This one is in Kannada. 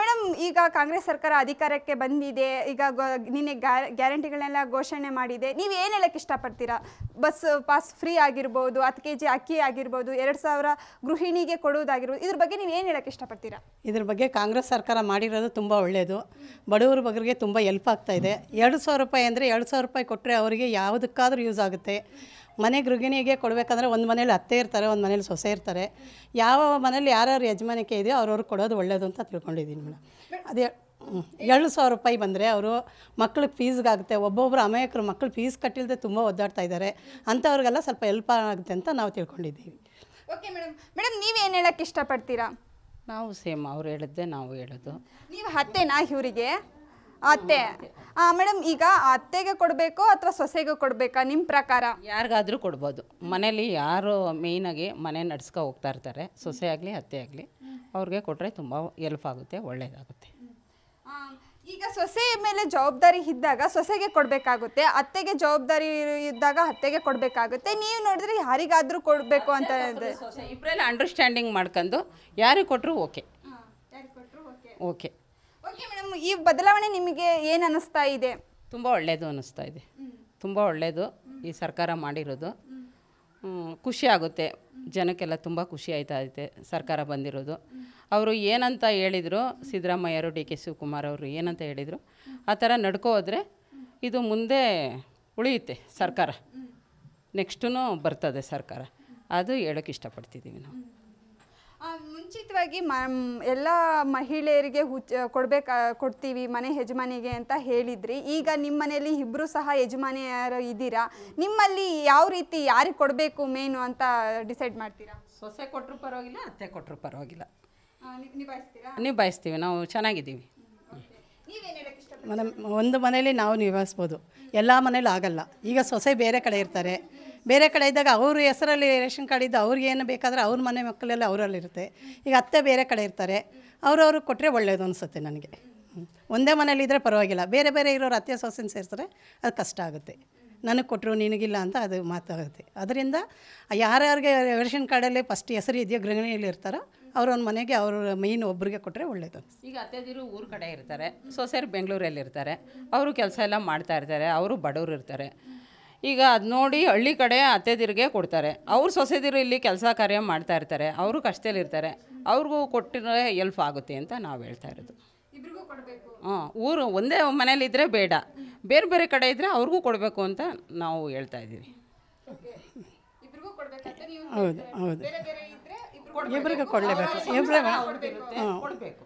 ಮೇಡಮ್ ಈಗ ಕಾಂಗ್ರೆಸ್ ಸರ್ಕಾರ ಅಧಿಕಾರಕ್ಕೆ ಬಂದಿದೆ ಈಗ ನಿನ್ನೆ ಗ್ಯಾರಂಟಿಗಳನ್ನೆಲ್ಲ ಘೋಷಣೆ ಮಾಡಿದೆ ನೀವು ಏನು ಹೇಳಕ್ಕೆ ಇಷ್ಟಪಡ್ತೀರಾ ಬಸ್ ಪಾಸ್ ಫ್ರೀ ಆಗಿರ್ಬೋದು ಹತ್ತು ಕೆ ಜಿ ಅಕ್ಕಿ ಆಗಿರ್ಬೋದು ಎರಡು ಸಾವಿರ ಗೃಹಿಣಿಗೆ ಕೊಡುವುದಾಗಿರ್ಬೋದು ಇದ್ರ ಬಗ್ಗೆ ನೀವು ಏನು ಹೇಳಕ್ಕೆ ಇಷ್ಟಪಡ್ತೀರಾ ಇದ್ರ ಬಗ್ಗೆ ಕಾಂಗ್ರೆಸ್ ಸರ್ಕಾರ ಮಾಡಿರೋದು ತುಂಬ ಒಳ್ಳೆಯದು ಬಡವರ ಬಗ್ಗೆ ತುಂಬ ಎಲ್ಪ್ ಆಗ್ತಾ ಇದೆ ಎರಡು ಸಾವಿರ ರೂಪಾಯಿ ಅಂದರೆ ಎರಡು ಸಾವಿರ ರೂಪಾಯಿ ಕೊಟ್ಟರೆ ಅವರಿಗೆ ಯಾವುದಕ್ಕಾದರೂ ಯೂಸ್ ಆಗುತ್ತೆ ಮನೆ ಗೃಹಿಣಿಗೆ ಕೊಡಬೇಕಂದ್ರೆ ಒಂದು ಮನೇಲಿ ಅತ್ತೆ ಇರ್ತಾರೆ ಒಂದು ಮನೇಲಿ ಸೊಸೆ ಇರ್ತಾರೆ ಯಾವ ಮನೇಲಿ ಯಾರ್ಯಾರು ಯಜಮಾನಿಕೆ ಇದೆಯೋ ಅವ್ರವ್ರು ಕೊಡೋದು ಒಳ್ಳೆಯದು ಅಂತ ತಿಳ್ಕೊಂಡಿದ್ದೀನಿ ಮೇಡಮ್ ಅದೇ ಏಳು ಸಾವಿರ ರೂಪಾಯಿ ಬಂದರೆ ಅವರು ಮಕ್ಳಿಗೆ ಫೀಸ್ಗಾಗುತ್ತೆ ಒಬ್ಬೊಬ್ಬರು ಅಮಾಯಕರು ಮಕ್ಳು ಫೀಸ್ ಕಟ್ಟಿಲ್ಲದೆ ತುಂಬ ಒದ್ದಾಡ್ತಾ ಇದ್ದಾರೆ ಅಂಥವ್ರಿಗೆಲ್ಲ ಸ್ವಲ್ಪ ಹೆಲ್ಪ್ ಆಗುತ್ತೆ ಅಂತ ನಾವು ತಿಳ್ಕೊಂಡಿದ್ದೀವಿ ಓಕೆ ಮೇಡಮ್ ಮೇಡಮ್ ನೀವೇನು ಹೇಳೋಕ್ಕೆ ಇಷ್ಟಪಡ್ತೀರಾ ನಾವು ಸೇಮ್ ಅವ್ರು ಹೇಳಿದ್ದೆ ನಾವು ಹೇಳೋದು ನೀವು ಹತ್ತೆನಾ ಇವರಿಗೆ ಅತ್ತೆ ಮೇಡಮ್ ಈಗ ಅತ್ತೆಗೆ ಕೊಡಬೇಕು ಅಥವಾ ಸೊಸೆಗೆ ಕೊಡಬೇಕಾ ನಿಮ್ಮ ಪ್ರಕಾರ ಯಾರಿಗಾದರೂ ಕೊಡ್ಬೋದು ಮನೇಲಿ ಯಾರು ಮೇಯ್ನಾಗಿ ಮನೆ ನಡೆಸ್ಕೊ ಹೋಗ್ತಾ ಇರ್ತಾರೆ ಸೊಸೆ ಆಗಲಿ ಅತ್ತೆ ಆಗಲಿ ಅವ್ರಿಗೆ ಕೊಟ್ಟರೆ ತುಂಬ ಎಲ್ಪ್ ಆಗುತ್ತೆ ಒಳ್ಳೆಯದಾಗುತ್ತೆ ಈಗ ಸೊಸೆ ಮೇಲೆ ಜವಾಬ್ದಾರಿ ಇದ್ದಾಗ ಸೊಸೆಗೆ ಕೊಡಬೇಕಾಗುತ್ತೆ ಅತ್ತೆಗೆ ಜವಾಬ್ದಾರಿ ಇದ್ದಾಗ ಅತ್ತೆಗೆ ಕೊಡಬೇಕಾಗುತ್ತೆ ನೀವು ನೋಡಿದ್ರೆ ಯಾರಿಗಾದರೂ ಕೊಡಬೇಕು ಅಂತ ಇಬ್ಬರಲ್ಲಿ ಅಂಡರ್ಸ್ಟ್ಯಾಂಡಿಂಗ್ ಮಾಡ್ಕೊಂಡು ಯಾರಿಗೆ ಕೊಟ್ಟರು ಓಕೆ ಓಕೆ ಮೇಡಮ್ ಈ ಬದಲಾವಣೆ ನಿಮಗೆ ಏನು ಅನ್ನಿಸ್ತಾ ಇದೆ ತುಂಬ ಒಳ್ಳೆಯದು ಅನ್ನಿಸ್ತಾ ಇದೆ ತುಂಬ ಒಳ್ಳೆಯದು ಈ ಸರ್ಕಾರ ಮಾಡಿರೋದು ಖುಷಿ ಆಗುತ್ತೆ ಜನಕ್ಕೆಲ್ಲ ತುಂಬ ಖುಷಿ ಆಯ್ತಾ ಐತೆ ಸರ್ಕಾರ ಬಂದಿರೋದು ಅವರು ಏನಂತ ಹೇಳಿದರು ಸಿದ್ದರಾಮಯ್ಯರು ಡಿ ಕೆ ಶಿವಕುಮಾರ್ ಅವರು ಏನಂತ ಹೇಳಿದರು ಆ ಥರ ನಡ್ಕೋ ಇದು ಮುಂದೆ ಉಳಿಯುತ್ತೆ ಸರ್ಕಾರ ನೆಕ್ಸ್ಟೂ ಬರ್ತದೆ ಸರ್ಕಾರ ಅದು ಹೇಳೋಕ್ಕೆ ಇಷ್ಟಪಡ್ತಿದ್ದೀವಿ ನಾವು ಮುಂಚಿತವಾಗಿ ಮ ಎಲ್ಲ ಮಹಿಳೆಯರಿಗೆ ಹುಚ್ಚ ಕೊಡ್ಬೇಕ ಕೊಡ್ತೀವಿ ಮನೆ ಯಜಮಾನಿಗೆ ಅಂತ ಹೇಳಿದ್ರಿ ಈಗ ನಿಮ್ಮ ಮನೆಯಲ್ಲಿ ಇಬ್ಬರು ಸಹ ಯಜಮಾನಿಯರು ಇದ್ದೀರಾ ನಿಮ್ಮಲ್ಲಿ ಯಾವ ರೀತಿ ಯಾರಿಗೆ ಕೊಡಬೇಕು ಮೇನು ಅಂತ ಡಿಸೈಡ್ ಮಾಡ್ತೀರಾ ಸೊಸೆ ಕೊಟ್ಟರು ಪರವಾಗಿಲ್ಲ ಅತ್ತೆ ಕೊಟ್ಟರು ಪರವಾಗಿಲ್ಲ ನೀವು ಬಯಸ್ತೀವಿ ನಾವು ಚೆನ್ನಾಗಿದ್ದೀವಿ ಮನೆ ಒಂದು ಮನೇಲಿ ನಾವು ನಿಭಾಯಿಸ್ಬೋದು ಎಲ್ಲ ಮನೇಲಿ ಆಗಲ್ಲ ಈಗ ಸೊಸೆ ಬೇರೆ ಕಡೆ ಇರ್ತಾರೆ ಬೇರೆ ಕಡೆ ಇದ್ದಾಗ ಅವರು ಹೆಸರಲ್ಲಿ ರೇಷನ್ ಕಾರ್ಡ್ ಇದ್ದು ಅವ್ರಿಗೆ ಏನು ಬೇಕಾದರೆ ಅವ್ರ ಮನೆ ಮಕ್ಕಳೆಲ್ಲ ಅವರಲ್ಲಿರುತ್ತೆ ಈಗ ಅತ್ತೆ ಬೇರೆ ಕಡೆ ಇರ್ತಾರೆ ಅವ್ರವರು ಕೊಟ್ಟರೆ ಒಳ್ಳೆಯದು ಅನಿಸುತ್ತೆ ನನಗೆ ಒಂದೇ ಇದ್ದರೆ ಪರವಾಗಿಲ್ಲ ಬೇರೆ ಬೇರೆ ಇರೋರು ಅತ್ತೆ ಸೊಸೆನ ಸೇರಿಸಿದ್ರೆ ಅದು ಕಷ್ಟ ಆಗುತ್ತೆ ನನಗೆ ಕೊಟ್ಟರು ನಿನಗಿಲ್ಲ ಅಂತ ಅದು ಮಾತಾಗುತ್ತೆ ಅದರಿಂದ ಯಾರ್ಯಾರಿಗೆ ರೇಷನ್ ಕಾರ್ಡಲ್ಲಿ ಫಸ್ಟ್ ಹೆಸರು ಇದೆಯೋ ಗೃಹಿಣಿಯಲ್ಲಿ ಇರ್ತಾರೋ ಅವ್ರೊಂದು ಮನೆಗೆ ಅವರು ಮೈನ್ ಒಬ್ಬರಿಗೆ ಕೊಟ್ಟರೆ ಒಳ್ಳೇದು ಈಗ ಅತ್ತೆದಿರು ಊರ ಕಡೆ ಇರ್ತಾರೆ ಸೊಸೆಯರು ಬೆಂಗಳೂರಲ್ಲಿ ಇರ್ತಾರೆ ಅವರು ಕೆಲಸ ಎಲ್ಲ ಮಾಡ್ತಾ ಇರ್ತಾರೆ ಅವರು ಬಡವರು ಇರ್ತಾರೆ ಈಗ ಅದು ನೋಡಿ ಹಳ್ಳಿ ಕಡೆ ಅತ್ತೆದಿರಿಗೆ ಕೊಡ್ತಾರೆ ಅವ್ರ ಸೊಸೆದಿರು ಇಲ್ಲಿ ಕೆಲಸ ಕಾರ್ಯ ಮಾಡ್ತಾ ಇರ್ತಾರೆ ಅವರು ಕಷ್ಟದಲ್ಲಿರ್ತಾರೆ ಅವ್ರಿಗೂ ಕೊಟ್ಟಿರೋ ಎಲ್ಪ್ ಆಗುತ್ತೆ ಅಂತ ನಾವು ಹೇಳ್ತಾ ಇರೋದು ಹಾಂ ಊರು ಒಂದೇ ಮನೇಲಿದ್ದರೆ ಬೇಡ ಬೇರೆ ಬೇರೆ ಕಡೆ ಇದ್ದರೆ ಅವ್ರಿಗೂ ಕೊಡಬೇಕು ಅಂತ ನಾವು ಹೇಳ್ತಾ ಇದ್ದೀವಿ ಹೌದು ಹೌದು ಇಬ್ಬರಿಗೂ ಕೊಡಲೇಬೇಕು ಇಬ್ಬರಿಗೂ ಹಾಂ ಕೊಡಬೇಕು